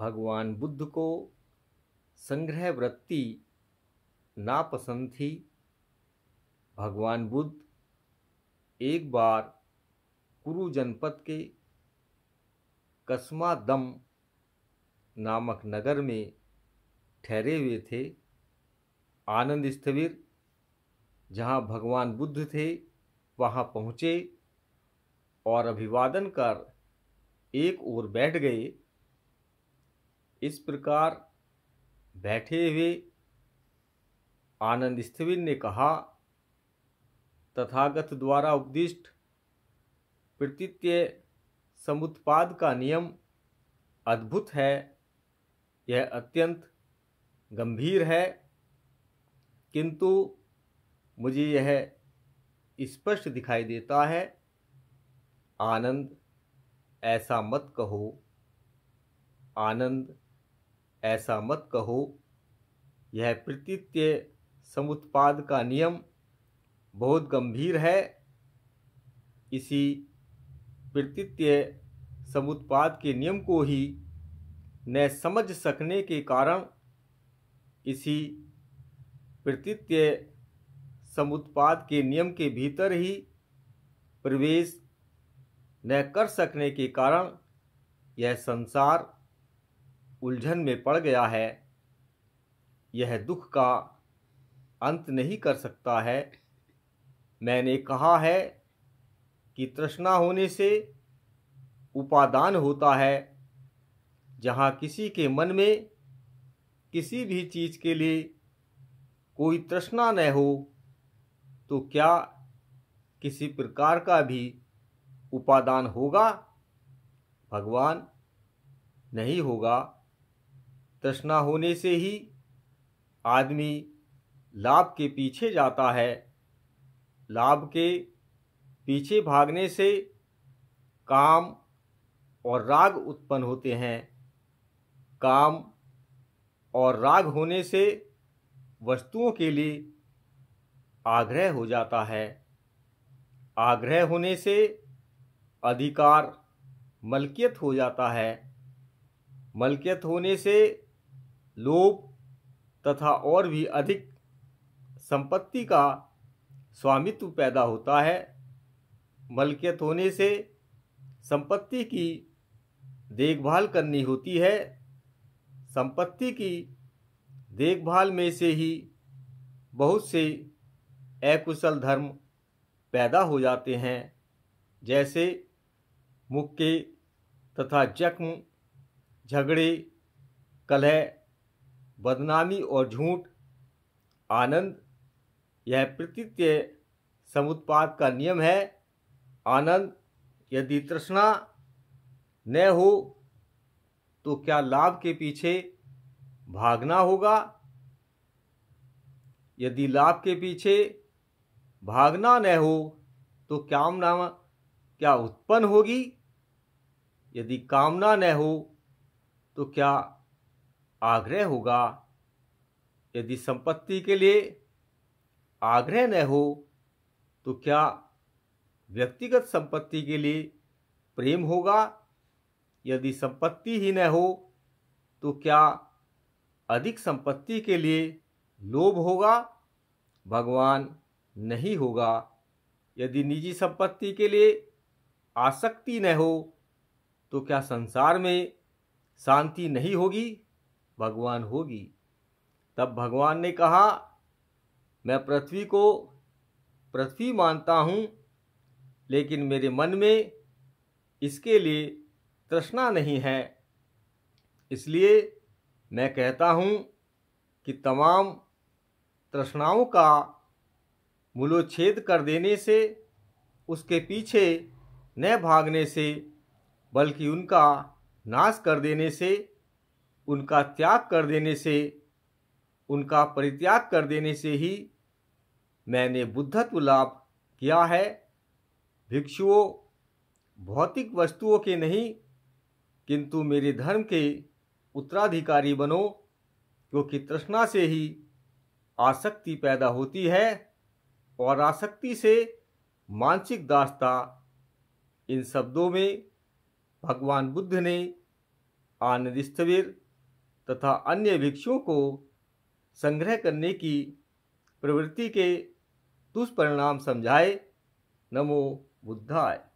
भगवान बुद्ध को संग्रह वृत्ति नापसंद थी भगवान बुद्ध एक बार कुरु जनपद के कस्मादम नामक नगर में ठहरे हुए थे आनंद स्थविर जहाँ भगवान बुद्ध थे वहाँ पहुँचे और अभिवादन कर एक ओर बैठ गए इस प्रकार बैठे हुए आनंद स्थविन ने कहा तथागत द्वारा उपदिष्ट प्रतीत्य समुत्पाद का नियम अद्भुत है यह अत्यंत गंभीर है किंतु मुझे यह स्पष्ट दिखाई देता है आनंद ऐसा मत कहो आनंद ऐसा मत कहो यह प्रतीत्य समुत्पाद का नियम बहुत गंभीर है इसी प्रतीत्य समुत्पाद के नियम को ही न समझ सकने के कारण इसी प्रतीत्य समुत्पाद के नियम के भीतर ही प्रवेश न कर सकने के कारण यह संसार उलझन में पड़ गया है यह दुख का अंत नहीं कर सकता है मैंने कहा है कि तृष्णा होने से उपादान होता है जहाँ किसी के मन में किसी भी चीज़ के लिए कोई तृष्णा न हो तो क्या किसी प्रकार का भी उपादान होगा भगवान नहीं होगा तृष्णा होने से ही आदमी लाभ के पीछे जाता है लाभ के पीछे भागने से काम और राग उत्पन्न होते हैं काम और राग होने से वस्तुओं के लिए आग्रह हो जाता है आग्रह होने से अधिकार मलकियत हो जाता है मलकियत होने से लोभ तथा और भी अधिक संपत्ति का स्वामित्व पैदा होता है मलकियत होने से संपत्ति की देखभाल करनी होती है संपत्ति की देखभाल में से ही बहुत से अकुशल धर्म पैदा हो जाते हैं जैसे मुक्के तथा जख्म झगड़े कलह बदनामी और झूठ आनंद यह प्रतीत्य समुत्पाद का नियम है आनंद यदि तृष्णा न हो तो क्या लाभ के पीछे भागना होगा यदि लाभ के पीछे भागना न हो तो कामना क्या उत्पन्न होगी यदि कामना न हो तो क्या आग्रह होगा यदि संपत्ति के लिए आग्रह न हो तो क्या व्यक्तिगत संपत्ति के लिए प्रेम होगा यदि संपत्ति ही न हो तो क्या अधिक संपत्ति के लिए लोभ होगा भगवान नहीं होगा यदि निजी संपत्ति के लिए आसक्ति न हो तो क्या संसार में शांति नहीं होगी भगवान होगी तब भगवान ने कहा मैं पृथ्वी को पृथ्वी मानता हूँ लेकिन मेरे मन में इसके लिए तृष्णा नहीं है इसलिए मैं कहता हूँ कि तमाम तृष्णाओं का मूलोच्छेद कर देने से उसके पीछे न भागने से बल्कि उनका नाश कर देने से उनका त्याग कर देने से उनका परित्याग कर देने से ही मैंने बुद्धत्व लाभ किया है भिक्षुओं भौतिक वस्तुओं के नहीं किंतु मेरे धर्म के उत्तराधिकारी बनो क्योंकि तृष्णा से ही आसक्ति पैदा होती है और आसक्ति से मानसिक दास्ता इन शब्दों में भगवान बुद्ध ने आनंद तथा अन्य भिक्षुओं को संग्रह करने की प्रवृत्ति के दुष्परिणाम समझाए नमो बुद्धाय